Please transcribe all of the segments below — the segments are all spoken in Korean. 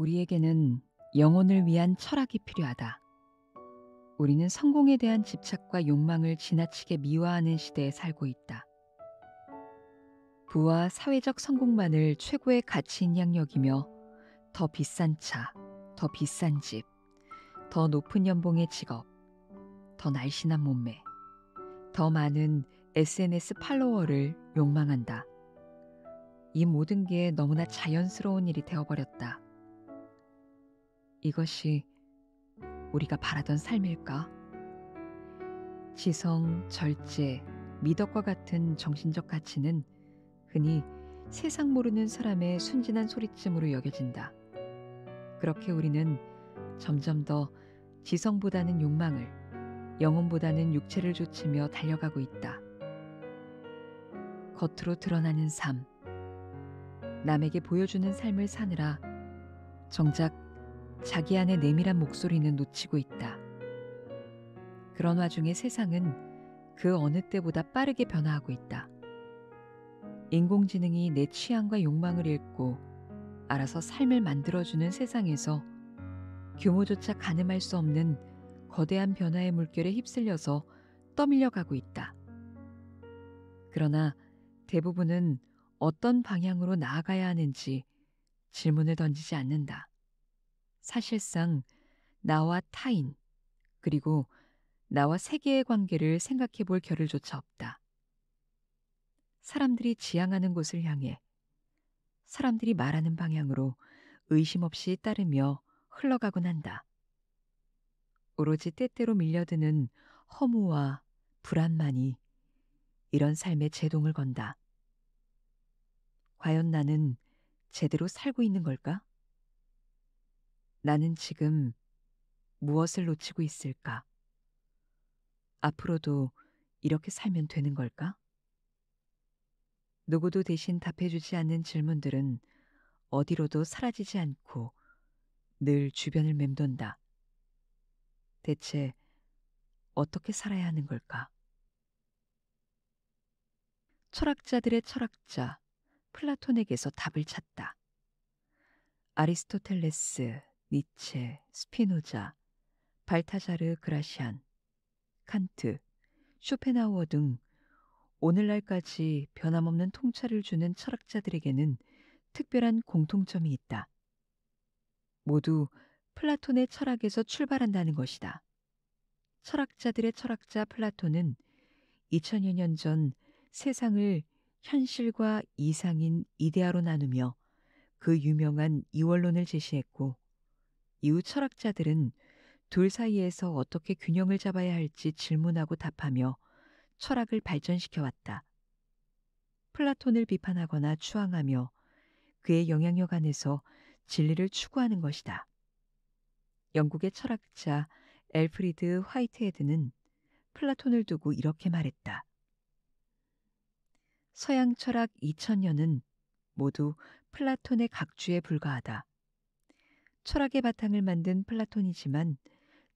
우리에게는 영혼을 위한 철학이 필요하다. 우리는 성공에 대한 집착과 욕망을 지나치게 미화하는 시대에 살고 있다. 부와 사회적 성공만을 최고의 가치인 양력이며더 비싼 차, 더 비싼 집, 더 높은 연봉의 직업, 더 날씬한 몸매, 더 많은 SNS 팔로워를 욕망한다. 이 모든 게 너무나 자연스러운 일이 되어버렸다. 이것이 우리가 바라던 삶일까? 지성, 절제, 미덕과 같은 정신적 가치는 흔히 세상 모르는 사람의 순진한 소리쯤으로 여겨진다. 그렇게 우리는 점점 더 지성보다는 욕망을, 영혼보다는 육체를 조치며 달려가고 있다. 겉으로 드러나는 삶, 남에게 보여주는 삶을 사느라 정작 자기 안의 내밀한 목소리는 놓치고 있다. 그런 와중에 세상은 그 어느 때보다 빠르게 변화하고 있다. 인공지능이 내 취향과 욕망을 읽고 알아서 삶을 만들어주는 세상에서 규모조차 가늠할 수 없는 거대한 변화의 물결에 휩쓸려서 떠밀려가고 있다. 그러나 대부분은 어떤 방향으로 나아가야 하는지 질문을 던지지 않는다. 사실상 나와 타인, 그리고 나와 세계의 관계를 생각해 볼 겨를 조차 없다. 사람들이 지향하는 곳을 향해 사람들이 말하는 방향으로 의심 없이 따르며 흘러가곤 한다. 오로지 때때로 밀려드는 허무와 불안만이 이런 삶의 제동을 건다. 과연 나는 제대로 살고 있는 걸까? 나는 지금 무엇을 놓치고 있을까? 앞으로도 이렇게 살면 되는 걸까? 누구도 대신 답해주지 않는 질문들은 어디로도 사라지지 않고 늘 주변을 맴돈다. 대체 어떻게 살아야 하는 걸까? 철학자들의 철학자 플라톤에게서 답을 찾다. 아리스토텔레스, 니체, 스피노자, 발타자르 그라시안, 칸트, 쇼펜하우어 등 오늘날까지 변함없는 통찰을 주는 철학자들에게는 특별한 공통점이 있다. 모두 플라톤의 철학에서 출발한다는 것이다. 철학자들의 철학자 플라톤은 2000여 년 전 세상을 현실과 이상인 이데아로 나누며 그 유명한 이원론을 제시했고 이후 철학자들은 둘 사이에서 어떻게 균형을 잡아야 할지 질문하고 답하며 철학을 발전시켜 왔다. 플라톤을 비판하거나 추앙하며 그의 영향력 안에서 진리를 추구하는 것이다. 영국의 철학자 엘프리드 화이트헤드는 플라톤을 두고 이렇게 말했다. 서양 철학 2000년은 모두 플라톤의 각주에 불과하다. 철학의 바탕을 만든 플라톤이지만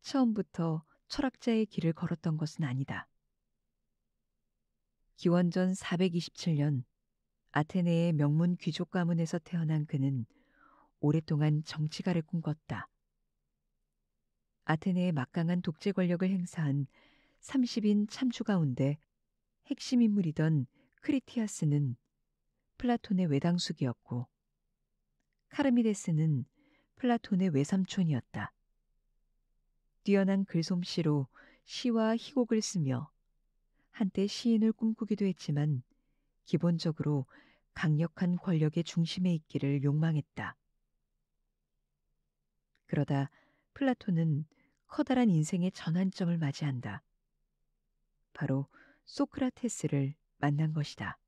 처음부터 철학자의 길을 걸었던 것은 아니다. 기원전 427년 아테네의 명문 귀족 가문에서 태어난 그는 오랫동안 정치가를 꿈꿨다. 아테네의 막강한 독재 권력을 행사한 30인 참주 가운데 핵심 인물이던 크리티아스는 플라톤의 외당숙이었고 카르미데스는 플라톤의 외삼촌이었다. 뛰어난 글솜씨로 시와 희곡을 쓰며 한때 시인을 꿈꾸기도 했지만 기본적으로 강력한 권력의 중심에 있기를 욕망했다. 그러다 플라톤은 커다란 인생의 전환점을 맞이한다. 바로 소크라테스를 만난 것이다.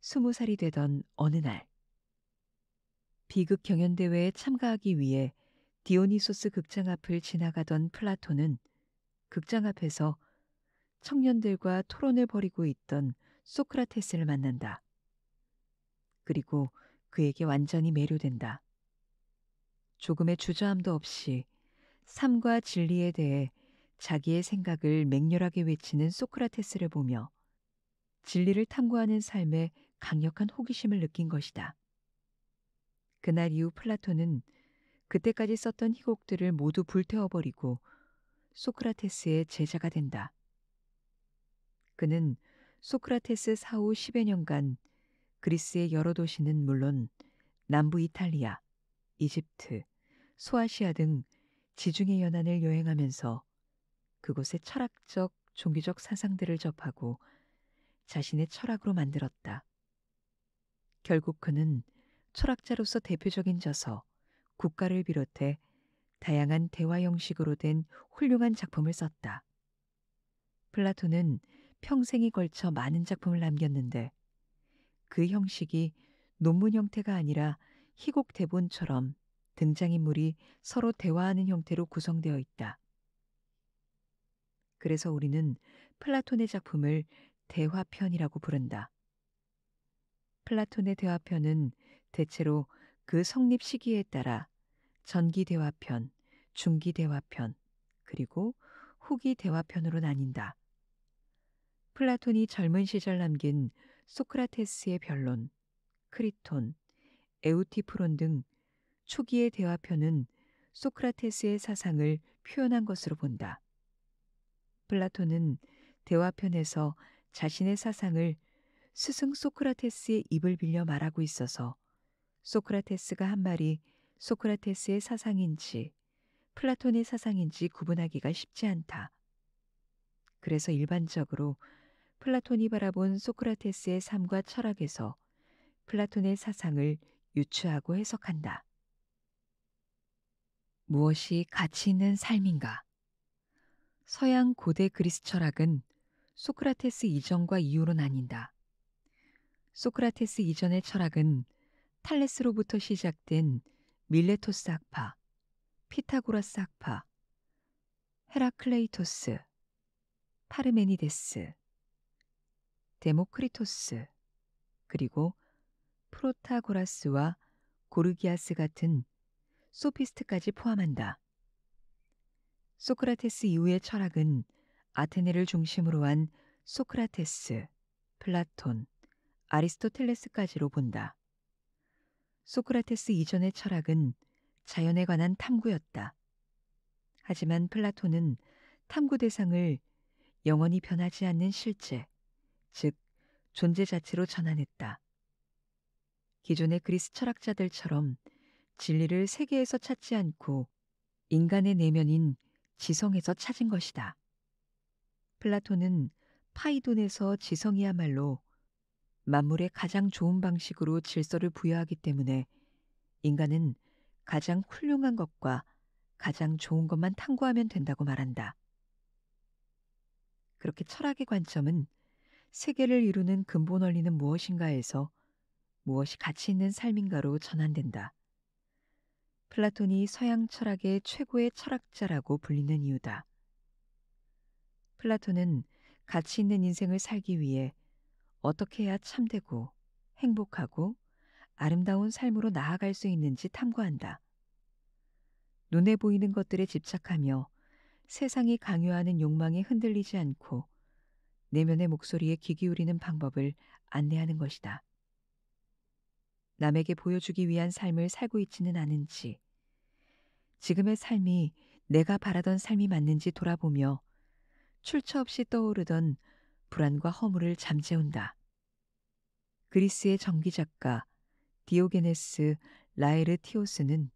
스무 살이 되던 어느 날, 비극 경연대회에 참가하기 위해 디오니소스 극장 앞을 지나가던 플라톤은 극장 앞에서 청년들과 토론을 벌이고 있던 소크라테스를 만난다. 그리고 그에게 완전히 매료된다. 조금의 주저함도 없이 삶과 진리에 대해 자기의 생각을 맹렬하게 외치는 소크라테스를 보며 진리를 탐구하는 삶에 강력한 호기심을 느낀 것이다. 그날 이후 플라톤은 그때까지 썼던 희곡들을 모두 불태워버리고 소크라테스의 제자가 된다. 그는 소크라테스 사후 10여 년간 그리스의 여러 도시는 물론 남부 이탈리아, 이집트, 소아시아 등 지중해 연안을 여행하면서 그곳의 철학적, 종교적 사상들을 접하고 자신의 철학으로 만들었다. 결국 그는 철학자로서 대표적인 저서 국가를 비롯해 다양한 대화 형식으로 된 훌륭한 작품을 썼다. 플라톤은 평생이 걸쳐 많은 작품을 남겼는데 그 형식이 논문 형태가 아니라 희곡 대본처럼 등장인물이 서로 대화하는 형태로 구성되어 있다. 그래서 우리는 플라톤의 작품을 대화편이라고 부른다. 플라톤의 대화편은 대체로 그 성립 시기에 따라 전기대화편, 중기대화편, 그리고 후기대화편으로 나뉜다. 플라톤이 젊은 시절 남긴 소크라테스의 변론, 크리톤, 에우티프론 등 초기의 대화편은 소크라테스의 사상을 표현한 것으로 본다. 플라톤은 대화편에서 자신의 사상을 스승 소크라테스의 입을 빌려 말하고 있어서 소크라테스가 한 말이 소크라테스의 사상인지 플라톤의 사상인지 구분하기가 쉽지 않다. 그래서 일반적으로 플라톤이 바라본 소크라테스의 삶과 철학에서 플라톤의 사상을 유추하고 해석한다. 무엇이 가치 있는 삶인가? 서양 고대 그리스 철학은 소크라테스 이전과 이후로 나뉜다. 소크라테스 이전의 철학은 탈레스로부터 시작된 밀레토스 학파, 피타고라스 학파, 헤라클레이토스, 파르메니데스, 데모크리토스, 그리고 프로타고라스와 고르기아스 같은 소피스트까지 포함한다. 소크라테스 이후의 철학은 아테네를 중심으로 한 소크라테스, 플라톤, 아리스토텔레스까지로 본다. 소크라테스 이전의 철학은 자연에 관한 탐구였다. 하지만 플라톤은 탐구 대상을 영원히 변하지 않는 실제, 즉 존재 자체로 전환했다. 기존의 그리스 철학자들처럼 진리를 세계에서 찾지 않고 인간의 내면인 지성에서 찾은 것이다. 플라톤은 파이돈에서 지성이야말로 만물에 가장 좋은 방식으로 질서를 부여하기 때문에 인간은 가장 훌륭한 것과 가장 좋은 것만 탐구하면 된다고 말한다. 그렇게 철학의 관점은 세계를 이루는 근본 원리는 무엇인가에서 무엇이 가치 있는 삶인가로 전환된다. 플라톤이 서양 철학의 최고의 철학자라고 불리는 이유다. 플라톤은 가치 있는 인생을 살기 위해 어떻게 해야 참되고 행복하고 아름다운 삶으로 나아갈 수 있는지 탐구한다. 눈에 보이는 것들에 집착하며 세상이 강요하는 욕망에 흔들리지 않고 내면의 목소리에 귀 기울이는 방법을 안내하는 것이다. 남에게 보여주기 위한 삶을 살고 있지는 않은지, 지금의 삶이 내가 바라던 삶이 맞는지 돌아보며 출처 없이 떠오르던 불안과 허물을 잠재운다. 그리스의 정기 작가 디오게네스 라에르티오스는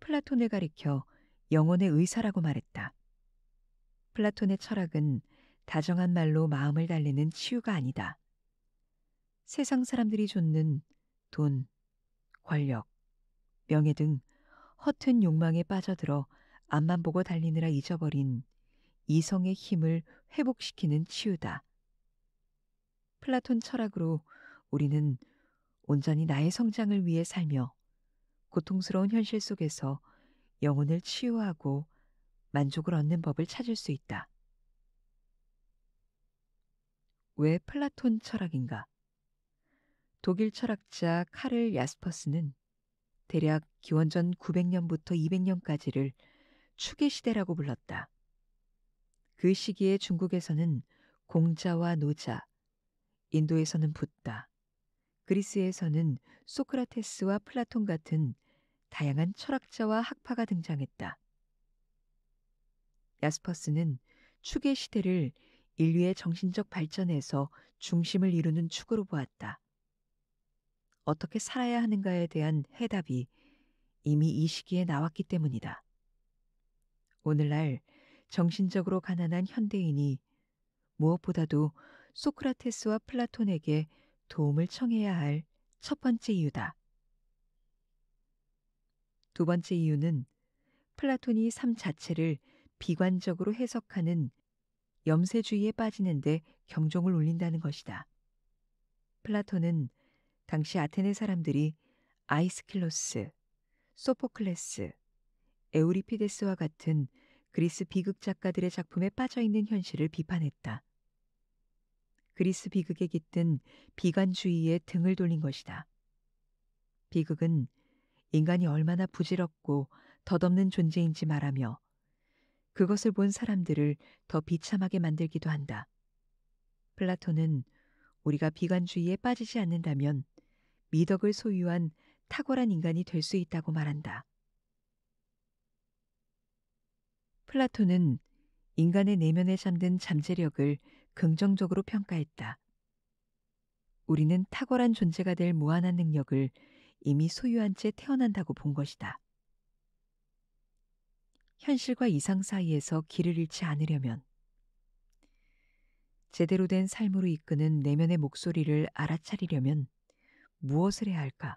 플라톤을 가리켜 영혼의 의사라고 말했다. 플라톤의 철학은 다정한 말로 마음을 달래는 치유가 아니다. 세상 사람들이 좇는 돈, 권력, 명예 등 허튼 욕망에 빠져들어 앞만 보고 달리느라 잊어버린 이성의 힘을 회복시키는 치유다. 플라톤 철학으로 우리는 온전히 나의 성장을 위해 살며 고통스러운 현실 속에서 영혼을 치유하고 만족을 얻는 법을 찾을 수 있다. 왜 플라톤 철학인가? 독일 철학자 카를 야스퍼스는 대략 기원전 900년부터 200년까지를 축의 시대라고 불렀다. 그 시기에 중국에서는 공자와 노자, 인도에서는 붓다, 그리스에서는 소크라테스와 플라톤 같은 다양한 철학자와 학파가 등장했다. 야스퍼스는 축의 시대를 인류의 정신적 발전에서 중심을 이루는 축으로 보았다. 어떻게 살아야 하는가에 대한 해답이 이미 이 시기에 나왔기 때문이다. 오늘날 정신적으로 가난한 현대인이 무엇보다도 소크라테스와 플라톤에게 도움을 청해야 할 첫 번째 이유다. 두 번째 이유는 플라톤이 삶 자체를 비관적으로 해석하는 염세주의에 빠지는데 경종을 울린다는 것이다. 플라톤은 당시 아테네 사람들이 아이스킬로스, 소포클레스, 에우리피데스와 같은 그리스 비극 작가들의 작품에 빠져 있는 현실을 비판했다. 그리스 비극에 깃든 비관주의에 등을 돌린 것이다. 비극은 인간이 얼마나 부질없고 덧없는 존재인지 말하며 그것을 본 사람들을 더 비참하게 만들기도 한다. 플라톤은 우리가 비관주의에 빠지지 않는다면 미덕을 소유한 탁월한 인간이 될 수 있다고 말한다. 플라톤은 인간의 내면에 잠든 잠재력을 긍정적으로 평가했다. 우리는 탁월한 존재가 될 무한한 능력을 이미 소유한 채 태어난다고 본 것이다. 현실과 이상 사이에서 길을 잃지 않으려면 제대로 된 삶으로 이끄는 내면의 목소리를 알아차리려면 무엇을 해야 할까?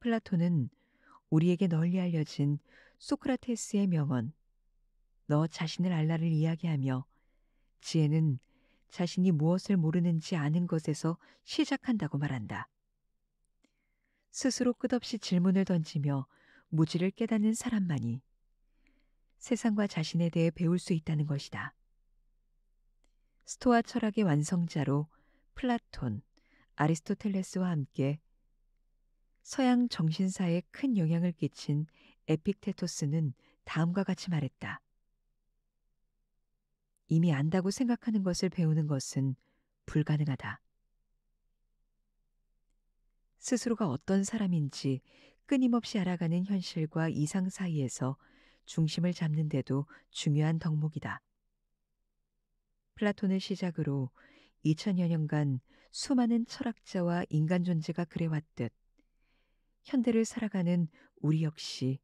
플라톤은 우리에게 널리 알려진 소크라테스의 명언, 너 자신을 알라를 이야기하며 지혜는 자신이 무엇을 모르는지 아는 것에서 시작한다고 말한다. 스스로 끝없이 질문을 던지며 무지를 깨닫는 사람만이 세상과 자신에 대해 배울 수 있다는 것이다. 스토아 철학의 완성자로 플라톤, 아리스토텔레스와 함께 서양 정신사에 큰 영향을 끼친 에픽테토스는 다음과 같이 말했다. 이미 안다고 생각하는 것을 배우는 것은 불가능하다. 스스로가 어떤 사람인지 끊임없이 알아가는 현실과 이상 사이에서 중심을 잡는데도 중요한 덕목이다. 플라톤을 시작으로 2000여 년간 수많은 철학자와 인간 존재가 그래왔듯 현대를 살아가는 우리 역시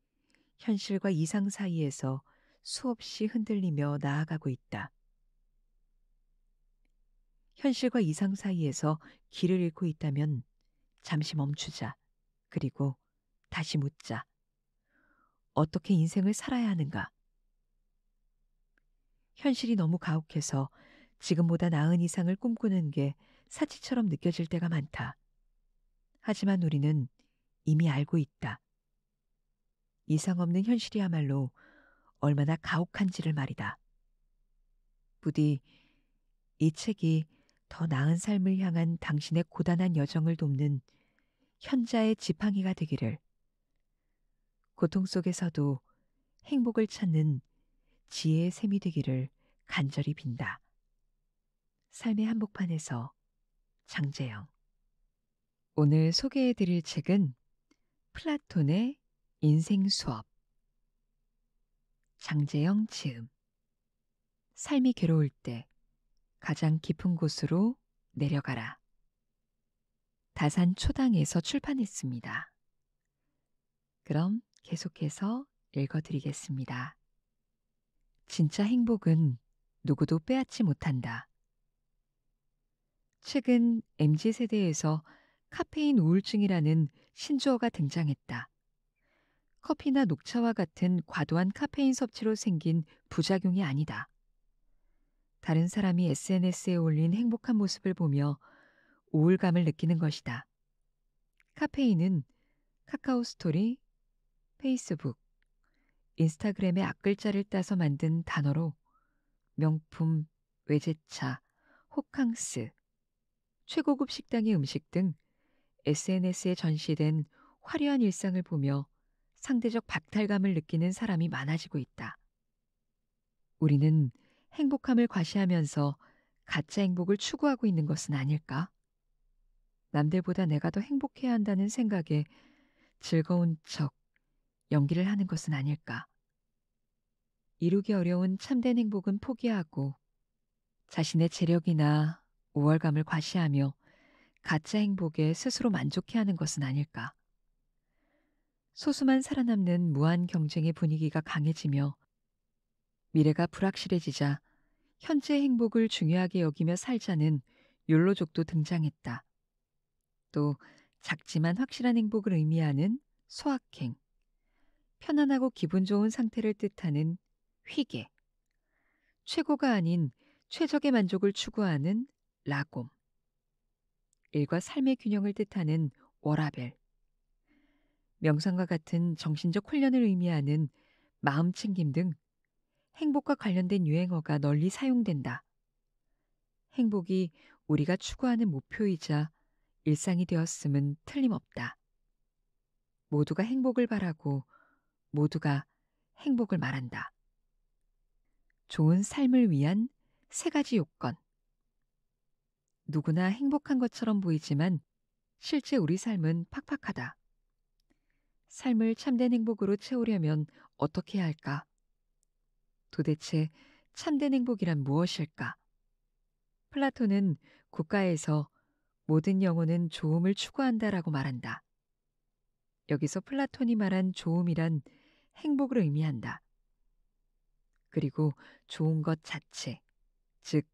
현실과 이상 사이에서 수없이 흔들리며 나아가고 있다. 현실과 이상 사이에서 길을 잃고 있다면 잠시 멈추자. 그리고 다시 묻자. 어떻게 인생을 살아야 하는가? 현실이 너무 가혹해서 지금보다 나은 이상을 꿈꾸는 게 사치처럼 느껴질 때가 많다. 하지만 우리는 이미 알고 있다. 이상 없는 현실이야말로 얼마나 가혹한지를 말이다. 부디 이 책이 더 나은 삶을 향한 당신의 고단한 여정을 돕는 현자의 지팡이가 되기를 고통 속에서도 행복을 찾는 지혜의 셈이 되기를 간절히 빈다. 삶의 한복판에서 장재영. 오늘 소개해 드릴 책은 플라톤의 인생 수업. 장재영 지음 삶이 괴로울 때 가장 깊은 곳으로 내려가라. 다산 초당에서 출판했습니다. 그럼 계속해서 읽어드리겠습니다. 진짜 행복은 누구도 빼앗지 못한다. 최근 MZ세대에서 카페인 우울증이라는 신조어가 등장했다. 커피나 녹차와 같은 과도한 카페인 섭취로 생긴 부작용이 아니다. 다른 사람이 SNS에 올린 행복한 모습을 보며 우울감을 느끼는 것이다. 카페인은 카카오 스토리, 페이스북, 인스타그램의 앞글자를 따서 만든 단어로 명품, 외제차, 호캉스, 최고급 식당의 음식 등 SNS에 전시된 화려한 일상을 보며 상대적 박탈감을 느끼는 사람이 많아지고 있다. 우리는 행복함을 과시하면서 가짜 행복을 추구하고 있는 것은 아닐까? 남들보다 내가 더 행복해야 한다는 생각에 즐거운 척 연기를 하는 것은 아닐까? 이루기 어려운 참된 행복은 포기하고 자신의 재력이나 우월감을 과시하며 가짜 행복에 스스로 만족해 하는 것은 아닐까? 소수만 살아남는 무한 경쟁의 분위기가 강해지며 미래가 불확실해지자 현재 행복을 중요하게 여기며 살자는 욜로족도 등장했다. 또 작지만 확실한 행복을 의미하는 소확행, 편안하고 기분 좋은 상태를 뜻하는 휘게, 최고가 아닌 최적의 만족을 추구하는 라곰, 일과 삶의 균형을 뜻하는 워라벨, 명상과 같은 정신적 훈련을 의미하는 마음 챙김 등 행복과 관련된 유행어가 널리 사용된다. 행복이 우리가 추구하는 목표이자 일상이 되었음은 틀림없다. 모두가 행복을 바라고 모두가 행복을 말한다. 좋은 삶을 위한 세 가지 요건. 누구나 행복한 것처럼 보이지만 실제 우리 삶은 팍팍하다. 삶을 참된 행복으로 채우려면 어떻게 해야 할까? 도대체 참된 행복이란 무엇일까? 플라톤은 국가에서 모든 영혼은 좋음을 추구한다라고 말한다. 여기서 플라톤이 말한 좋음이란 행복을 의미한다. 그리고 좋은 것 자체, 즉,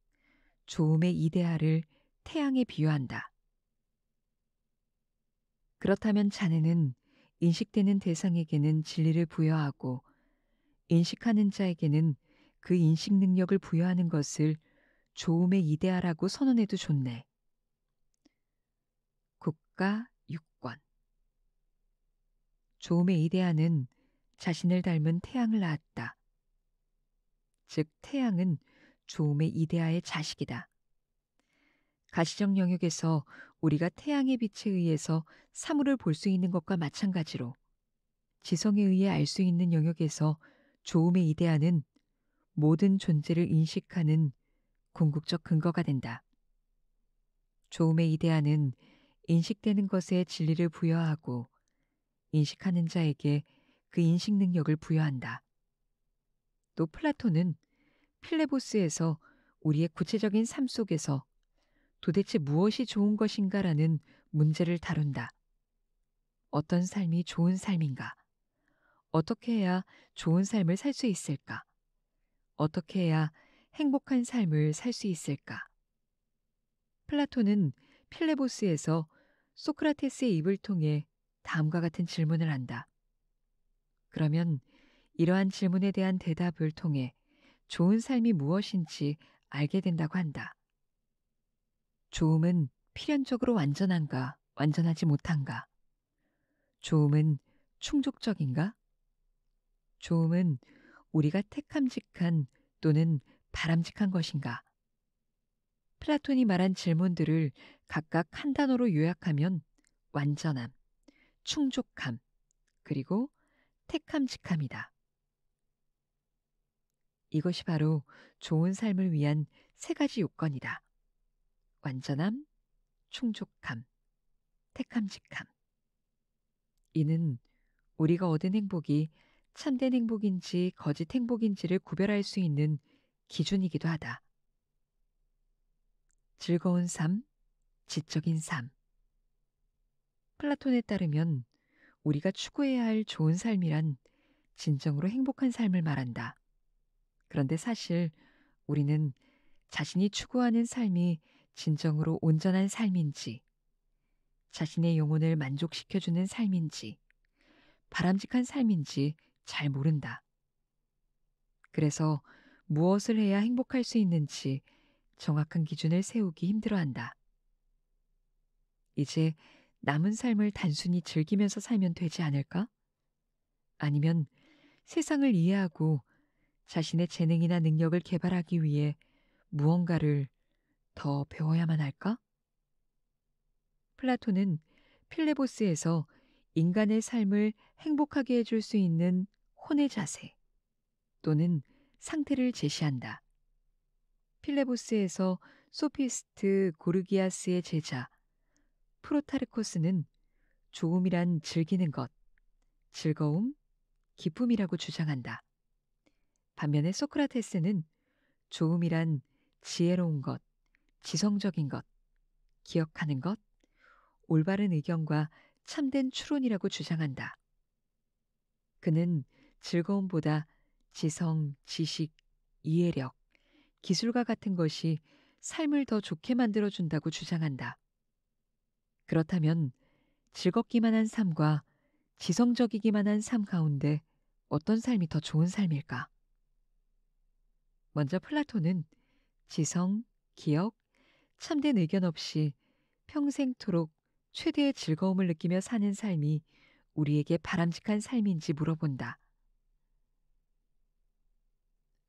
좋음의 이데아를 태양에 비유한다. 그렇다면 자네는 인식되는 대상에게는 진리를 부여하고 인식하는 자에게는 그 인식 능력을 부여하는 것을 조음의 이데아라고 선언해도 좋네. 국가 유권 조음의 이데아는 자신을 닮은 태양을 낳았다. 즉 태양은 조음의 이데아의 자식이다. 가시적 영역에서 우리가 태양의 빛에 의해서 사물을 볼 수 있는 것과 마찬가지로 지성에 의해 알 수 있는 영역에서 조음의 이데아는 모든 존재를 인식하는 궁극적 근거가 된다. 조음의 이데아는 인식되는 것에 진리를 부여하고 인식하는 자에게 그 인식 능력을 부여한다. 또 플라톤은 필레보스에서 우리의 구체적인 삶 속에서 도대체 무엇이 좋은 것인가라는 문제를 다룬다. 어떤 삶이 좋은 삶인가? 어떻게 해야 좋은 삶을 살 수 있을까? 어떻게 해야 행복한 삶을 살 수 있을까? 플라톤은 필레보스에서 소크라테스의 입을 통해 다음과 같은 질문을 한다. 그러면 이러한 질문에 대한 대답을 통해 좋은 삶이 무엇인지 알게 된다고 한다. 조음은 필연적으로 완전한가, 완전하지 못한가? 조음은 충족적인가? 조음은 우리가 택함직한 또는 바람직한 것인가? 플라톤이 말한 질문들을 각각 한 단어로 요약하면 완전함, 충족함, 그리고 택함직함이다. 이것이 바로 좋은 삶을 위한 세 가지 요건이다. 완전함, 충족함, 택함직함. 이는 우리가 얻은 행복이 참된 행복인지 거짓 행복인지를 구별할 수 있는 기준이기도 하다. 즐거운 삶, 지적인 삶. 플라톤에 따르면 우리가 추구해야 할 좋은 삶이란 진정으로 행복한 삶을 말한다. 그런데 사실 우리는 자신이 추구하는 삶이 진정으로 온전한 삶인지, 자신의 영혼을 만족시켜주는 삶인지, 바람직한 삶인지 잘 모른다. 그래서 무엇을 해야 행복할 수 있는지 정확한 기준을 세우기 힘들어한다. 이제 남은 삶을 단순히 즐기면서 살면 되지 않을까? 아니면 세상을 이해하고 자신의 재능이나 능력을 개발하기 위해 무언가를 더 배워야만 할까? 플라톤은 필레보스에서 인간의 삶을 행복하게 해줄 수 있는 혼의 자세 또는 상태를 제시한다. 필레보스에서 소피스트 고르기아스의 제자 프로타르코스는 좋음이란 즐기는 것, 즐거움, 기쁨이라고 주장한다. 반면에 소크라테스는 좋음이란 지혜로운 것, 지성적인 것, 기억하는 것, 올바른 의견과 참된 추론이라고 주장한다. 그는 즐거움보다 지성, 지식, 이해력, 기술과 같은 것이 삶을 더 좋게 만들어준다고 주장한다. 그렇다면 즐겁기만 한 삶과 지성적이기만 한 삶 가운데 어떤 삶이 더 좋은 삶일까? 먼저 플라톤은 지성, 기억, 참된 의견 없이 평생토록 최대의 즐거움을 느끼며 사는 삶이 우리에게 바람직한 삶인지 물어본다.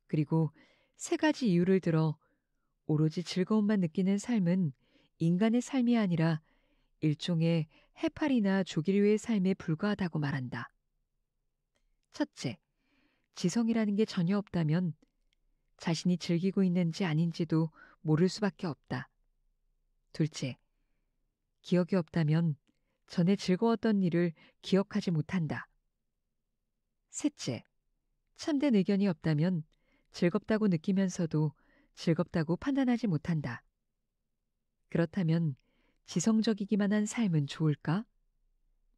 그리고 세 가지 이유를 들어 오로지 즐거움만 느끼는 삶은 인간의 삶이 아니라 일종의 해파리나 조기류의 삶에 불과하다고 말한다. 첫째, 지성이라는 게 전혀 없다면 자신이 즐기고 있는지 아닌지도 모를 수밖에 없다. 둘째, 기억이 없다면 전에 즐거웠던 일을 기억하지 못한다. 셋째, 참된 의견이 없다면 즐겁다고 느끼면서도 즐겁다고 판단하지 못한다. 그렇다면 지성적이기만 한 삶은 좋을까?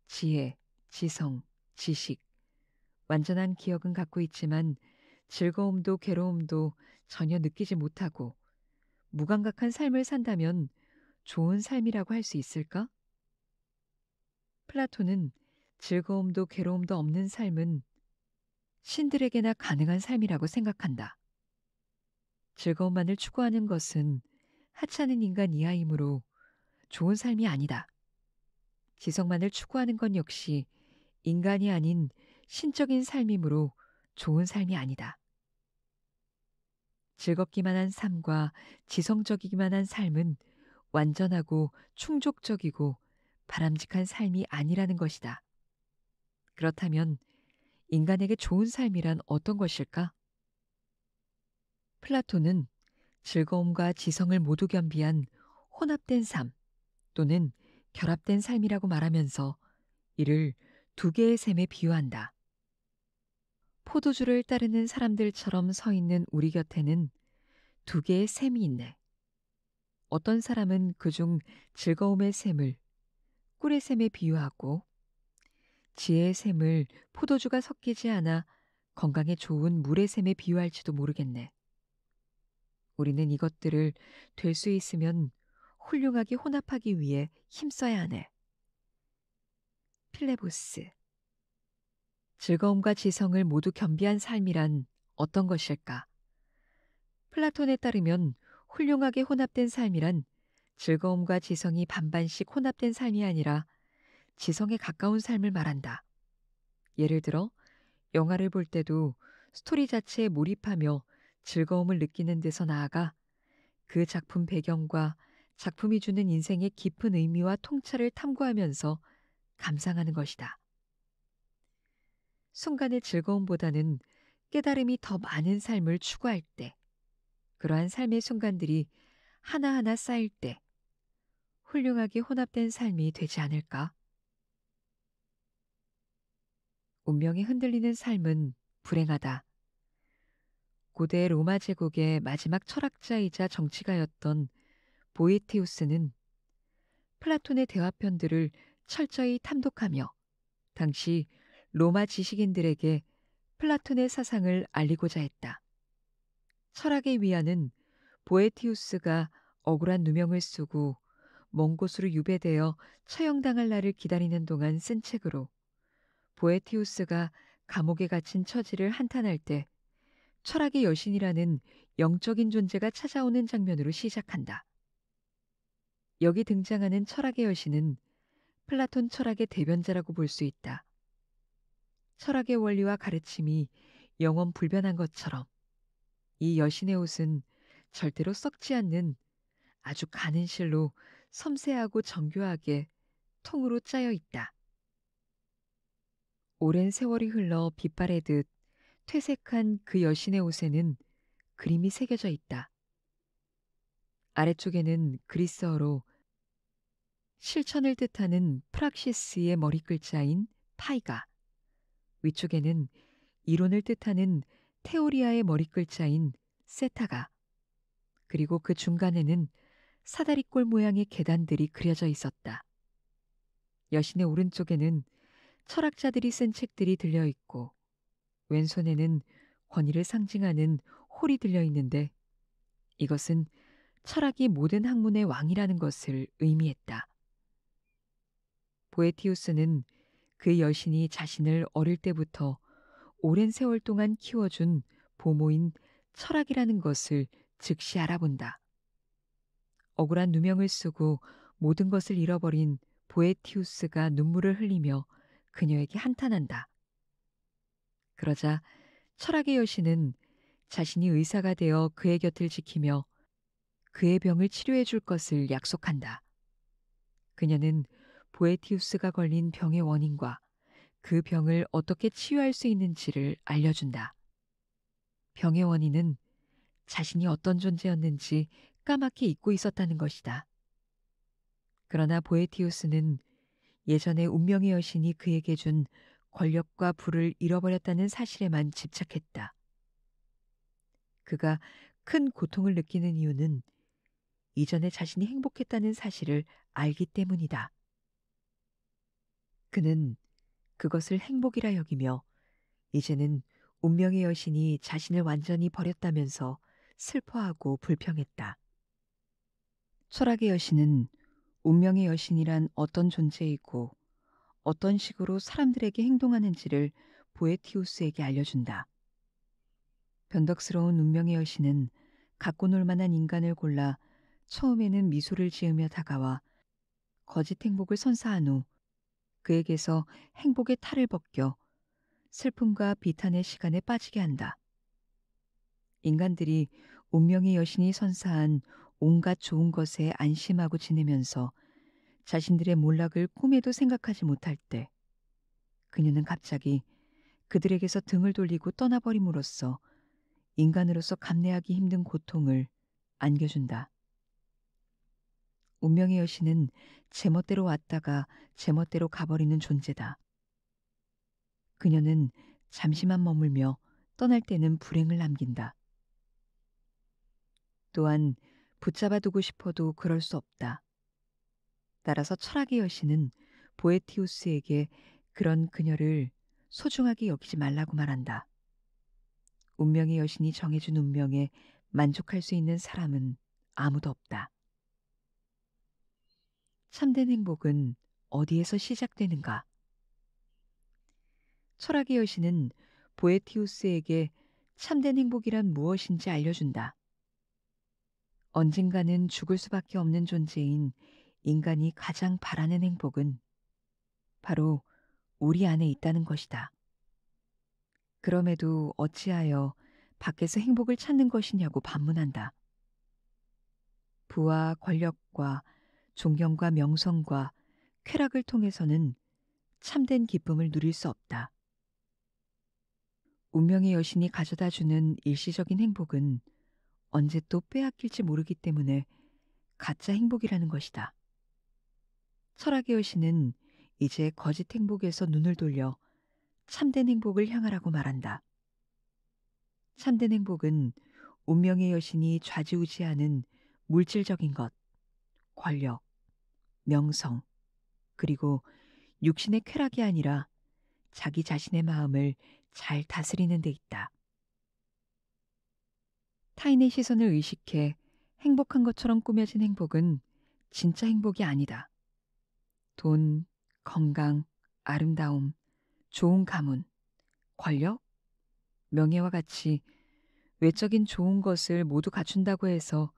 지혜, 지성, 지식. 완전한 기억은 갖고 있지만 즐거움도 괴로움도 전혀 느끼지 못하고 무감각한 삶을 산다면 좋은 삶이라고 할 수 있을까? 플라톤은 즐거움도 괴로움도 없는 삶은 신들에게나 가능한 삶이라고 생각한다. 즐거움만을 추구하는 것은 하찮은 인간 이하이므로 좋은 삶이 아니다. 지성만을 추구하는 건 역시 인간이 아닌 신적인 삶이므로 좋은 삶이 아니다. 즐겁기만 한 삶과 지성적이기만 한 삶은 완전하고 충족적이고 바람직한 삶이 아니라는 것이다. 그렇다면 인간에게 좋은 삶이란 어떤 것일까? 플라톤은 즐거움과 지성을 모두 겸비한 혼합된 삶 또는 결합된 삶이라고 말하면서 이를 두 개의 셈에 비유한다. 포도주를 따르는 사람들처럼 서 있는 우리 곁에는 두 개의 셈이 있네. 어떤 사람은 그중 즐거움의 샘을 꿀의 샘에 비유하고 지혜의 샘을 포도주가 섞이지 않아 건강에 좋은 물의 샘에 비유할지도 모르겠네. 우리는 이것들을 될 수 있으면 훌륭하게 혼합하기 위해 힘써야 하네. 필레보스 즐거움과 지성을 모두 겸비한 삶이란 어떤 것일까? 플라톤에 따르면 훌륭하게 혼합된 삶이란 즐거움과 지성이 반반씩 혼합된 삶이 아니라 지성에 가까운 삶을 말한다. 예를 들어 영화를 볼 때도 스토리 자체에 몰입하며 즐거움을 느끼는 데서 나아가 그 작품 배경과 작품이 주는 인생의 깊은 의미와 통찰을 탐구하면서 감상하는 것이다. 순간의 즐거움보다는 깨달음이 더 많은 삶을 추구할 때 그러한 삶의 순간들이 하나하나 쌓일 때 훌륭하게 혼합된 삶이 되지 않을까? 운명이 흔들리는 삶은 불행하다. 고대 로마 제국의 마지막 철학자이자 정치가였던 보에티우스는 플라톤의 대화편들을 철저히 탐독하며 당시 로마 지식인들에게 플라톤의 사상을 알리고자 했다. 철학의 위안은 보에티우스가 억울한 누명을 쓰고 먼 곳으로 유배되어 처형당할 날을 기다리는 동안 쓴 책으로 보에티우스가 감옥에 갇힌 처지를 한탄할 때 철학의 여신이라는 영적인 존재가 찾아오는 장면으로 시작한다. 여기 등장하는 철학의 여신은 플라톤 철학의 대변자라고 볼 수 있다. 철학의 원리와 가르침이 영원 불변한 것처럼 이 여신의 옷은 절대로 썩지 않는 아주 가는 실로 섬세하고 정교하게 통으로 짜여 있다. 오랜 세월이 흘러 빛바래듯 퇴색한 그 여신의 옷에는 그림이 새겨져 있다. 아래쪽에는 그리스어로 실천을 뜻하는 프락시스의 머리 글자인 파이가, 위쪽에는 이론을 뜻하는 테오리아의 머리글자인 세타가 그리고 그 중간에는 사다리꼴 모양의 계단들이 그려져 있었다. 여신의 오른쪽에는 철학자들이 쓴 책들이 들려 있고 왼손에는 권위를 상징하는 홀이 들려 있는데 이것은 철학이 모든 학문의 왕이라는 것을 의미했다. 보에티우스는 그 여신이 자신을 어릴 때부터 오랜 세월 동안 키워준 보모인 철학이라는 것을 즉시 알아본다. 억울한 누명을 쓰고 모든 것을 잃어버린 보에티우스가 눈물을 흘리며 그녀에게 한탄한다. 그러자 철학의 여신은 자신이 의사가 되어 그의 곁을 지키며 그의 병을 치료해 줄 것을 약속한다. 그녀는 보에티우스가 걸린 병의 원인과 그 병을 어떻게 치유할 수 있는지를 알려준다. 병의 원인은 자신이 어떤 존재였는지 까맣게 잊고 있었다는 것이다. 그러나 보에티우스는 예전에 운명의 여신이 그에게 준 권력과 부를 잃어버렸다는 사실에만 집착했다. 그가 큰 고통을 느끼는 이유는 이전에 자신이 행복했다는 사실을 알기 때문이다. 그는 그것을 행복이라 여기며 이제는 운명의 여신이 자신을 완전히 버렸다면서 슬퍼하고 불평했다. 철학의 여신은 운명의 여신이란 어떤 존재이고 어떤 식으로 사람들에게 행동하는지를 보에티우스에게 알려준다. 변덕스러운 운명의 여신은 갖고 놀 만한 인간을 골라 처음에는 미소를 지으며 다가와 거짓 행복을 선사한 후 그에게서 행복의 탈을 벗겨 슬픔과 비탄의 시간에 빠지게 한다. 인간들이 운명의 여신이 선사한 온갖 좋은 것에 안심하고 지내면서 자신들의 몰락을 꿈에도 생각하지 못할 때 그녀는 갑자기 그들에게서 등을 돌리고 떠나버림으로써 인간으로서 감내하기 힘든 고통을 안겨준다. 운명의 여신은 제멋대로 왔다가 제멋대로 가버리는 존재다. 그녀는 잠시만 머물며 떠날 때는 불행을 남긴다. 또한 붙잡아 두고 싶어도 그럴 수 없다. 따라서 철학의 여신은 보에티우스에게 그런 그녀를 소중하게 여기지 말라고 말한다. 운명의 여신이 정해준 운명에 만족할 수 있는 사람은 아무도 없다. 참된 행복은 어디에서 시작되는가? 철학의 여신은 보에티우스에게 참된 행복이란 무엇인지 알려준다. 언젠가는 죽을 수밖에 없는 존재인 인간이 가장 바라는 행복은 바로 우리 안에 있다는 것이다. 그럼에도 어찌하여 밖에서 행복을 찾는 것이냐고 반문한다. 부와 권력과 존경과 명성과 쾌락을 통해서는 참된 기쁨을 누릴 수 없다. 운명의 여신이 가져다 주는 일시적인 행복은 언제 또 빼앗길지 모르기 때문에 가짜 행복이라는 것이다. 철학의 여신은 이제 거짓 행복에서 눈을 돌려 참된 행복을 향하라고 말한다. 참된 행복은 운명의 여신이 좌지우지하는 물질적인 것, 권력, 명성, 그리고 육신의 쾌락이 아니라 자기 자신의 마음을 잘 다스리는 데 있다. 타인의 시선을 의식해 행복한 것처럼 꾸며진 행복은 진짜 행복이 아니다. 돈, 건강, 아름다움, 좋은 가문, 권력, 명예와 같이 외적인 좋은 것을 모두 갖춘다고 해서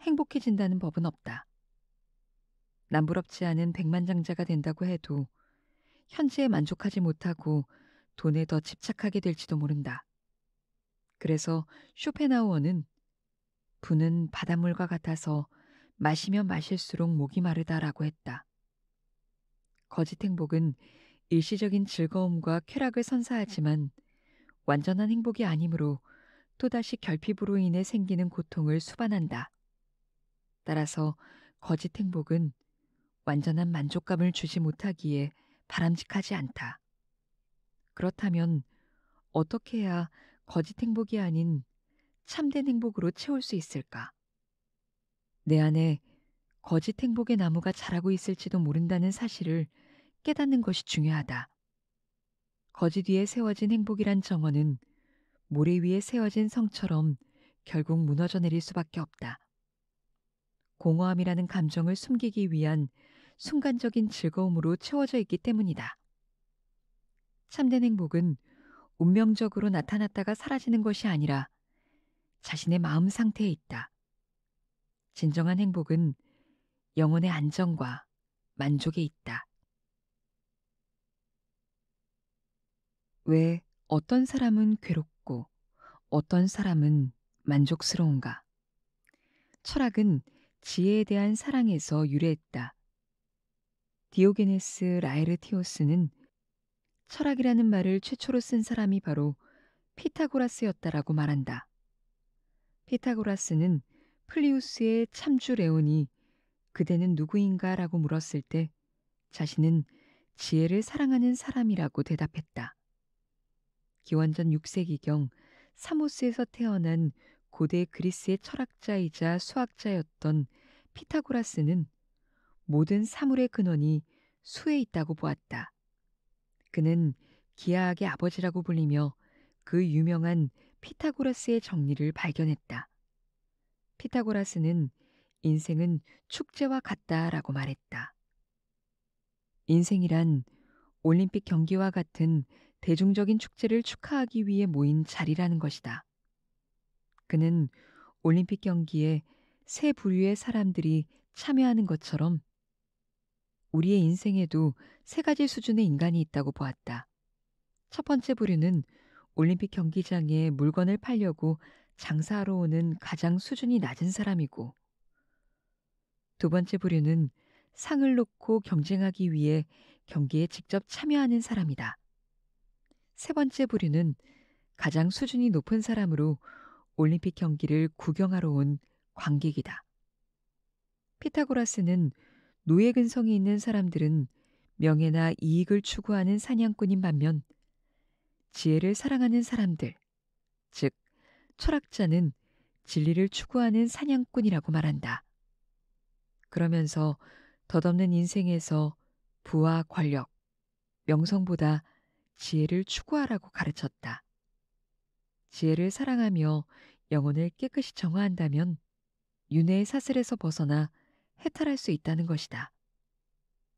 행복해진다는 법은 없다. 남부럽지 않은 백만장자가 된다고 해도 현재에 만족하지 못하고 돈에 더 집착하게 될지도 모른다. 그래서 쇼펜하우어는 분은 바닷물과 같아서 마시면 마실수록 목이 마르다라고 했다. 거짓 행복은 일시적인 즐거움과 쾌락을 선사하지만 완전한 행복이 아니므로 또다시 결핍으로 인해 생기는 고통을 수반한다. 따라서 거짓 행복은 완전한 만족감을 주지 못하기에 바람직하지 않다. 그렇다면 어떻게 해야 거짓 행복이 아닌 참된 행복으로 채울 수 있을까? 내 안에 거짓 행복의 나무가 자라고 있을지도 모른다는 사실을 깨닫는 것이 중요하다. 거짓 위에 세워진 행복이란 정원은 모래 위에 세워진 성처럼 결국 무너져 내릴 수밖에 없다. 공허함이라는 감정을 숨기기 위한 순간적인 즐거움으로 채워져 있기 때문이다. 참된 행복은 운명적으로 나타났다가 사라지는 것이 아니라 자신의 마음 상태에 있다. 진정한 행복은 영혼의 안정과 만족에 있다. 왜 어떤 사람은 괴롭고 어떤 사람은 만족스러운가? 철학은 지혜에 대한 사랑에서 유래했다. 디오게네스 라에르티오스는 철학이라는 말을 최초로 쓴 사람이 바로 피타고라스였다라고 말한다. 피타고라스는 플리우스의 참주 레온이 그대는 누구인가? 라고 물었을 때 자신은 지혜를 사랑하는 사람이라고 대답했다. 기원전 6세기경 사모스에서 태어난 고대 그리스의 철학자이자 수학자였던 피타고라스는 모든 사물의 근원이 수에 있다고 보았다. 그는 기하학의 아버지라고 불리며 그 유명한 피타고라스의 정리를 발견했다. 피타고라스는 인생은 축제와 같다라고 말했다. 인생이란 올림픽 경기와 같은 대중적인 축제를 축하하기 위해 모인 자리라는 것이다. 그는 올림픽 경기에 세 부류의 사람들이 참여하는 것처럼 우리의 인생에도 세 가지 수준의 인간이 있다고 보았다. 첫 번째 부류는 올림픽 경기장에 물건을 팔려고 장사하러 오는 가장 수준이 낮은 사람이고, 두 번째 부류는 상을 놓고 경쟁하기 위해 경기에 직접 참여하는 사람이다. 세 번째 부류는 가장 수준이 높은 사람으로 올림픽 경기를 구경하러 온 관객이다. 피타고라스는 노예 근성이 있는 사람들은 명예나 이익을 추구하는 사냥꾼인 반면 지혜를 사랑하는 사람들, 즉 철학자는 진리를 추구하는 사냥꾼이라고 말한다. 그러면서 덧없는 인생에서 부와 권력, 명성보다 지혜를 추구하라고 가르쳤다. 지혜를 사랑하며 영혼을 깨끗이 정화한다면 윤회의 사슬에서 벗어나 해탈할 수 있다는 것이다.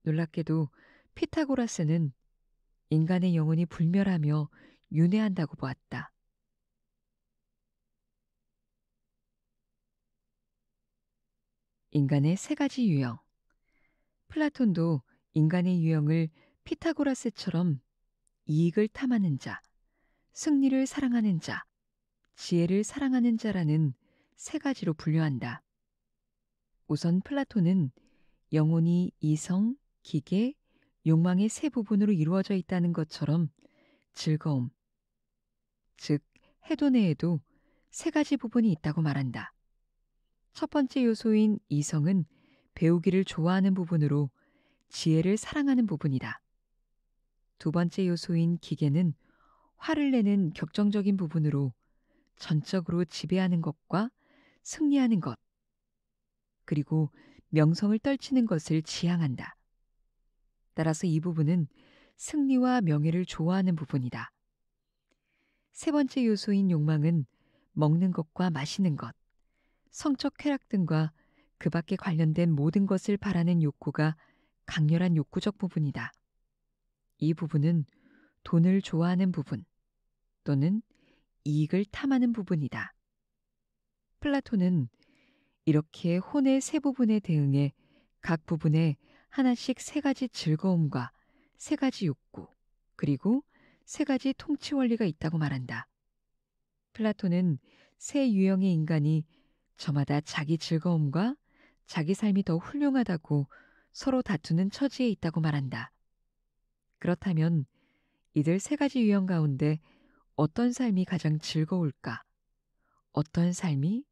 놀랍게도 피타고라스는 인간의 영혼이 불멸하며 윤회한다고 보았다. 인간의 세 가지 유형. 플라톤도 인간의 유형을 피타고라스처럼 이익을 탐하는 자, 승리를 사랑하는 자, 지혜를 사랑하는 자라는 세 가지로 분류한다. 우선 플라톤은 영혼이 이성, 기계, 욕망의 세 부분으로 이루어져 있다는 것처럼 즐거움, 즉 해도 내에도 세 가지 부분이 있다고 말한다. 첫 번째 요소인 이성은 배우기를 좋아하는 부분으로 지혜를 사랑하는 부분이다. 두 번째 요소인 기계는 화를 내는 격정적인 부분으로 전적으로 지배하는 것과 승리하는 것, 그리고 명성을 떨치는 것을 지향한다. 따라서 이 부분은 승리와 명예를 좋아하는 부분이다. 세 번째 요소인 욕망은 먹는 것과 마시는 것, 성적 쾌락 등과 그 밖에 관련된 모든 것을 바라는 욕구가 강렬한 욕구적 부분이다. 이 부분은 돈을 좋아하는 부분 또는 이익을 탐하는 부분이다. 플라톤은 이렇게 혼의 세 부분에 대응해 각 부분에 하나씩 세 가지 즐거움과 세 가지 욕구, 그리고 세 가지 통치 원리가 있다고 말한다. 플라톤은 세 유형의 인간이 저마다 자기 즐거움과 자기 삶이 더 훌륭하다고 서로 다투는 처지에 있다고 말한다. 그렇다면 이들 세 가지 유형 가운데 어떤 삶이 가장 즐거울까? 어떤 삶이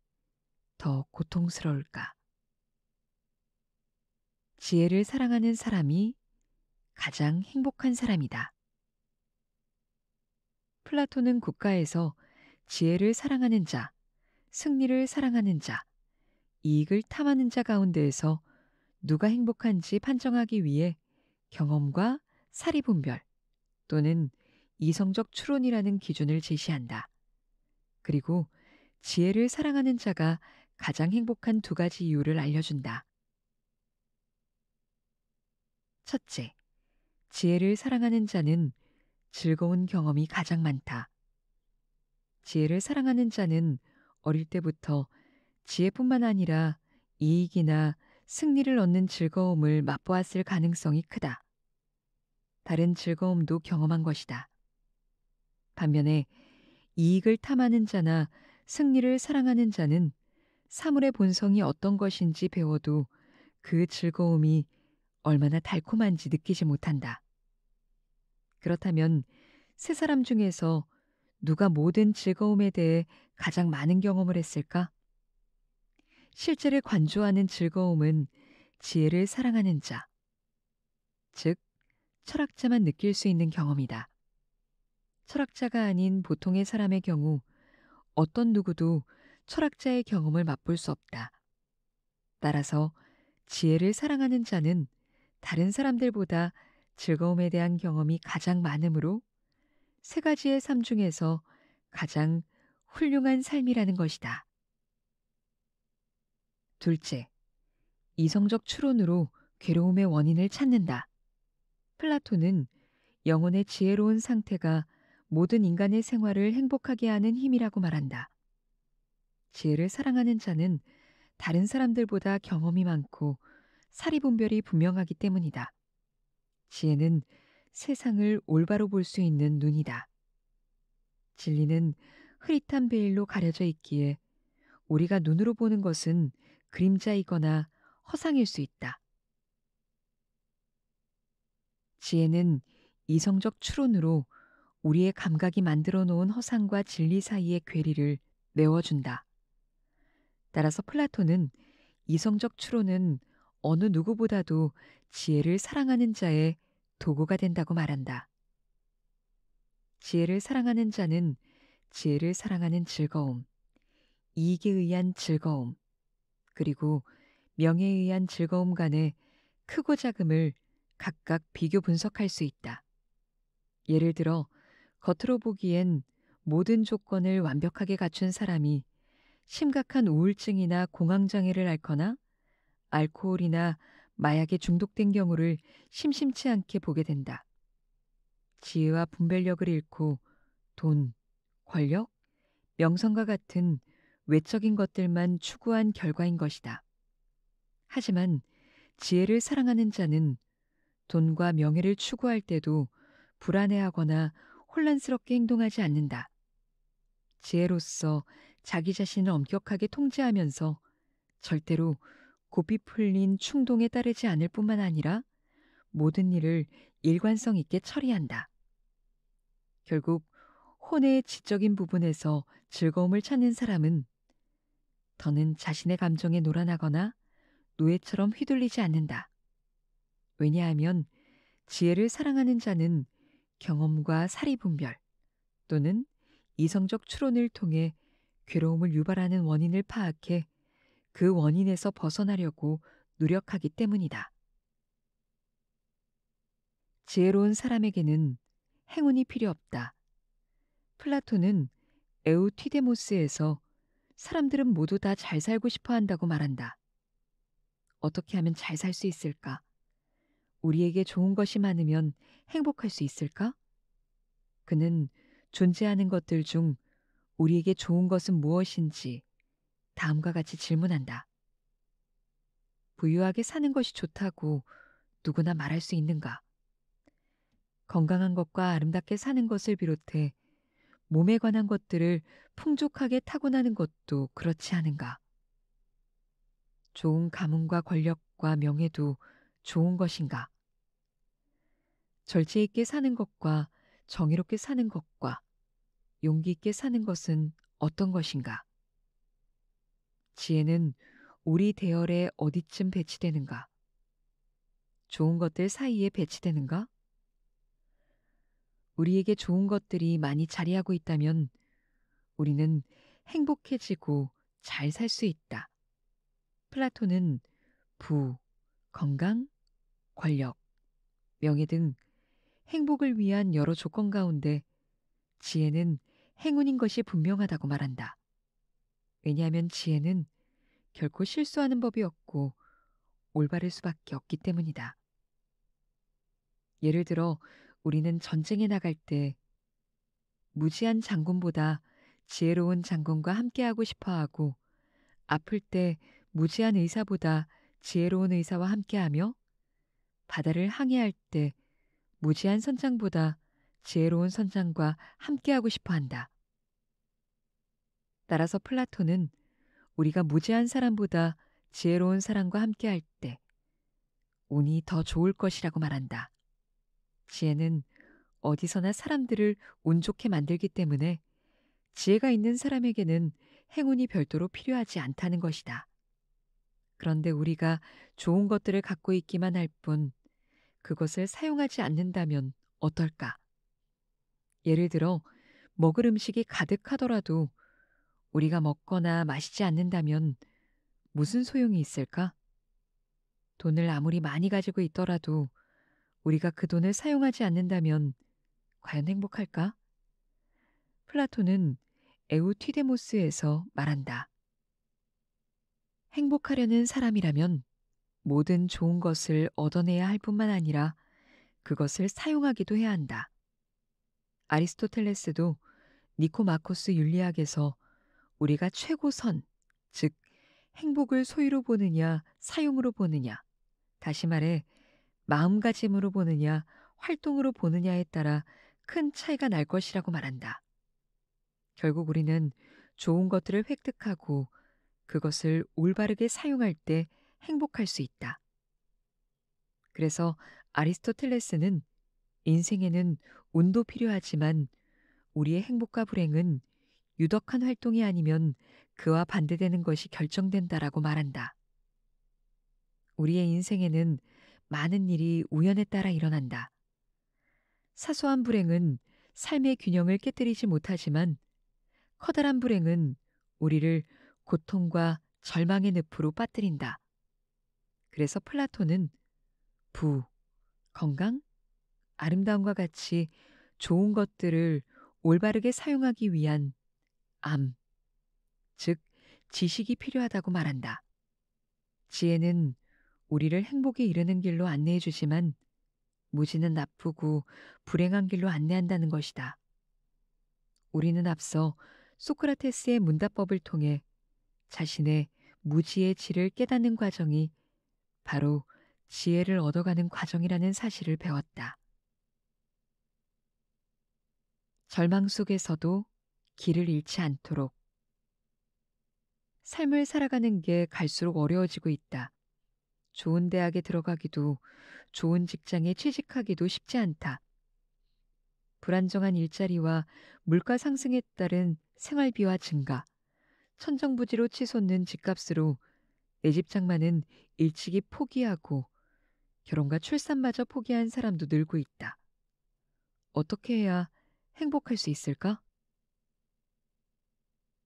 더 고통스러울까? 지혜를 사랑하는 사람이 가장 행복한 사람이다. 플라톤은 국가에서 지혜를 사랑하는 자, 승리를 사랑하는 자, 이익을 탐하는 자 가운데에서 누가 행복한지 판정하기 위해 경험과 사리분별 또는 이성적 추론이라는 기준을 제시한다. 그리고 지혜를 사랑하는 자가 가장 행복한 두 가지 이유를 알려준다. 첫째, 지혜를 사랑하는 자는 즐거운 경험이 가장 많다. 지혜를 사랑하는 자는 어릴 때부터 지혜뿐만 아니라 이익이나 승리를 얻는 즐거움을 맛보았을 가능성이 크다. 다른 즐거움도 경험한 것이다. 반면에 이익을 탐하는 자나 승리를 사랑하는 자는 사물의 본성이 어떤 것인지 배워도 그 즐거움이 얼마나 달콤한지 느끼지 못한다. 그렇다면 세 사람 중에서 누가 모든 즐거움에 대해 가장 많은 경험을 했을까? 실제를 관조하는 즐거움은 지혜를 사랑하는 자, 즉, 철학자만 느낄 수 있는 경험이다. 철학자가 아닌 보통의 사람의 경우 어떤 누구도 철학자의 경험을 맛볼 수 없다. 따라서 지혜를 사랑하는 자는 다른 사람들보다 즐거움에 대한 경험이 가장 많으므로 세 가지의 삶 중에서 가장 훌륭한 삶이라는 것이다. 둘째, 이성적 추론으로 괴로움의 원인을 찾는다. 플라톤은 영혼의 지혜로운 상태가 모든 인간의 생활을 행복하게 하는 힘이라고 말한다. 지혜를 사랑하는 자는 다른 사람들보다 경험이 많고 사리분별이 분명하기 때문이다. 지혜는 세상을 올바로 볼 수 있는 눈이다. 진리는 흐릿한 베일로 가려져 있기에 우리가 눈으로 보는 것은 그림자이거나 허상일 수 있다. 지혜는 이성적 추론으로 우리의 감각이 만들어 놓은 허상과 진리 사이의 괴리를 메워준다. 따라서 플라톤은 이성적 추론은 어느 누구보다도 지혜를 사랑하는 자의 도구가 된다고 말한다. 지혜를 사랑하는 자는 지혜를 사랑하는 즐거움, 이익에 의한 즐거움, 그리고 명예에 의한 즐거움 간의 크고 작음을 각각 비교 분석할 수 있다. 예를 들어, 겉으로 보기엔 모든 조건을 완벽하게 갖춘 사람이 심각한 우울증이나 공황장애를 앓거나 알코올이나 마약에 중독된 경우를 심심치 않게 보게 된다. 지혜와 분별력을 잃고 돈, 권력, 명성과 같은 외적인 것들만 추구한 결과인 것이다. 하지만 지혜를 사랑하는 자는 돈과 명예를 추구할 때도 불안해하거나 혼란스럽게 행동하지 않는다. 지혜로서 자기 자신을 엄격하게 통제하면서 절대로 고삐 풀린 충동에 따르지 않을 뿐만 아니라 모든 일을 일관성 있게 처리한다. 결국 혼의 지적인 부분에서 즐거움을 찾는 사람은 더는 자신의 감정에 놀아나거나 노예처럼 휘둘리지 않는다. 왜냐하면 지혜를 사랑하는 자는 경험과 사리분별 또는 이성적 추론을 통해 괴로움을 유발하는 원인을 파악해 그 원인에서 벗어나려고 노력하기 때문이다. 지혜로운 사람에게는 행운이 필요 없다. 플라톤은 에우티데모스에서 사람들은 모두 다 잘 살고 싶어 한다고 말한다. 어떻게 하면 잘 살 수 있을까? 우리에게 좋은 것이 많으면 행복할 수 있을까? 그는 존재하는 것들 중 우리에게 좋은 것은 무엇인지 다음과 같이 질문한다. 부유하게 사는 것이 좋다고 누구나 말할 수 있는가? 건강한 것과 아름답게 사는 것을 비롯해 몸에 관한 것들을 풍족하게 타고나는 것도 그렇지 않은가? 좋은 가문과 권력과 명예도 좋은 것인가? 절제 있게 사는 것과 정의롭게 사는 것과 용기 있게 사는 것은 어떤 것인가? 지혜는 우리 대열에 어디쯤 배치되는가? 좋은 것들 사이에 배치되는가? 우리에게 좋은 것들이 많이 자리하고 있다면 우리는 행복해지고 잘 살 수 있다. 플라톤은 부, 건강, 권력, 명예 등 행복을 위한 여러 조건 가운데 지혜는 행운인 것이 분명하다고 말한다. 왜냐하면 지혜는 결코 실수하는 법이 없고 올바를 수밖에 없기 때문이다. 예를 들어 우리는 전쟁에 나갈 때 무지한 장군보다 지혜로운 장군과 함께하고 싶어 하고 아플 때 무지한 의사보다 지혜로운 의사와 함께하며 바다를 항해할 때 무지한 선장보다 지혜로운 선장과 함께하고 싶어 한다. 따라서 플라톤은 우리가 무지한 사람보다 지혜로운 사람과 함께할 때 운이 더 좋을 것이라고 말한다. 지혜는 어디서나 사람들을 운 좋게 만들기 때문에 지혜가 있는 사람에게는 행운이 별도로 필요하지 않다는 것이다. 그런데 우리가 좋은 것들을 갖고 있기만 할 뿐 그것을 사용하지 않는다면 어떨까? 예를 들어 먹을 음식이 가득하더라도 우리가 먹거나 마시지 않는다면 무슨 소용이 있을까? 돈을 아무리 많이 가지고 있더라도 우리가 그 돈을 사용하지 않는다면 과연 행복할까? 플라톤은 에우티데모스에서 말한다. 행복하려는 사람이라면 모든 좋은 것을 얻어내야 할 뿐만 아니라 그것을 사용하기도 해야 한다. 아리스토텔레스도 니코마코스 윤리학에서 우리가 최고선, 즉 행복을 소유로 보느냐 사용으로 보느냐, 다시 말해 마음가짐으로 보느냐 활동으로 보느냐에 따라 큰 차이가 날 것이라고 말한다. 결국 우리는 좋은 것들을 획득하고 그것을 올바르게 사용할 때 행복할 수 있다. 그래서 아리스토텔레스는 인생에는 운도 필요하지만 우리의 행복과 불행은 유덕한 활동이 아니면 그와 반대되는 것이 결정된다라고 말한다. 우리의 인생에는 많은 일이 우연에 따라 일어난다. 사소한 불행은 삶의 균형을 깨뜨리지 못하지만 커다란 불행은 우리를 고통과 절망의 늪으로 빠뜨린다. 그래서 플라톤은 부, 건강, 아름다움과 같이 좋은 것들을 올바르게 사용하기 위한 암, 즉 지식이 필요하다고 말한다. 지혜는 우리를 행복에 이르는 길로 안내해 주지만 무지는 나쁘고 불행한 길로 안내한다는 것이다. 우리는 앞서 소크라테스의 문답법을 통해 자신의 무지의 질을 깨닫는 과정이 바로 지혜를 얻어가는 과정이라는 사실을 배웠다. 절망 속에서도 길을 잃지 않도록 삶을 살아가는 게 갈수록 어려워지고 있다. 좋은 대학에 들어가기도 좋은 직장에 취직하기도 쉽지 않다. 불안정한 일자리와 물가 상승에 따른 생활비와 증가, 천정부지로 치솟는 집값으로 내집 장만은 일찍이 포기하고 결혼과 출산마저 포기한 사람도 늘고 있다. 어떻게 해야 행복할 수 있을까?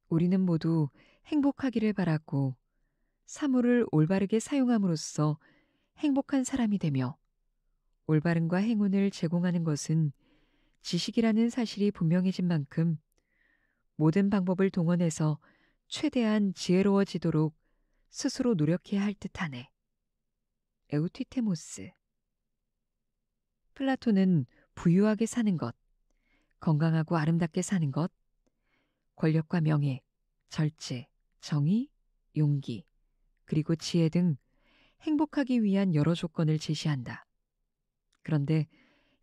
우리는 모두 행복하기를 바라고 사물을 올바르게 사용함으로써 행복한 사람이 되며 올바름과 행운을 제공하는 것은 지식이라는 사실이 분명해진 만큼 모든 방법을 동원해서 최대한 지혜로워지도록 스스로 노력해야 할 듯하네. 에우티테모스 플라톤은 부유하게 사는 것, 건강하고 아름답게 사는 것, 권력과 명예, 절제, 정의, 용기, 그리고 지혜 등 행복하기 위한 여러 조건을 제시한다. 그런데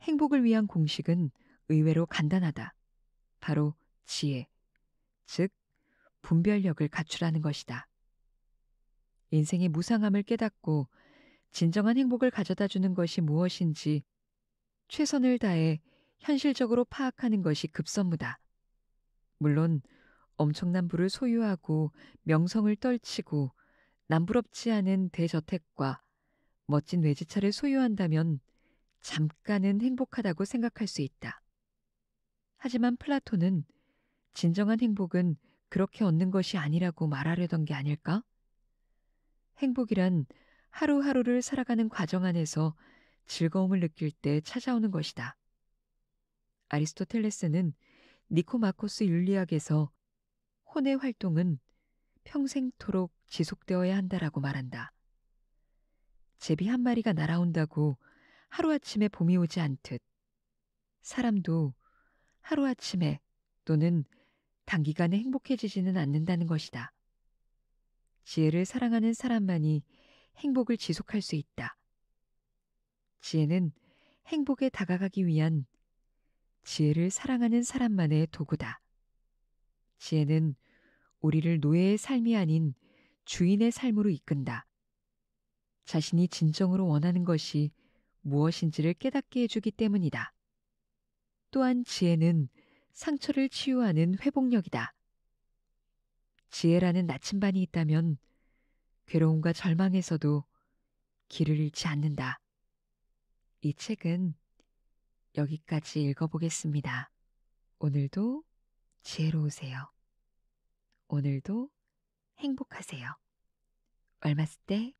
행복을 위한 공식은 의외로 간단하다. 바로 지혜, 즉, 분별력을 갖추라는 것이다. 인생의 무상함을 깨닫고 진정한 행복을 가져다 주는 것이 무엇인지 최선을 다해 현실적으로 파악하는 것이 급선무다. 물론 엄청난 부를 소유하고 명성을 떨치고 남부럽지 않은 대저택과 멋진 외제차를 소유한다면 잠깐은 행복하다고 생각할 수 있다. 하지만 플라톤은 진정한 행복은 그렇게 얻는 것이 아니라고 말하려던 게 아닐까? 행복이란 하루하루를 살아가는 과정 안에서 즐거움을 느낄 때 찾아오는 것이다. 아리스토텔레스는 니코마코스 윤리학에서 혼의 활동은 평생토록 지속되어야 한다라고 말한다. 제비 한 마리가 날아온다고 하루아침에 봄이 오지 않듯 사람도 하루아침에 또는 단기간에 행복해지지는 않는다는 것이다. 지혜를 사랑하는 사람만이 행복을 지속할 수 있다. 지혜는 행복에 다가가기 위한 지혜를 사랑하는 사람만의 도구다. 지혜는 우리를 노예의 삶이 아닌 주인의 삶으로 이끈다. 자신이 진정으로 원하는 것이 무엇인지를 깨닫게 해주기 때문이다. 또한 지혜는 상처를 치유하는 회복력이다. 지혜라는 나침반이 있다면 괴로움과 절망에서도 길을 잃지 않는다. 이 책은 여기까지 읽어보겠습니다. 오늘도 지혜로우세요. 오늘도 행복하세요. 얼마쓸때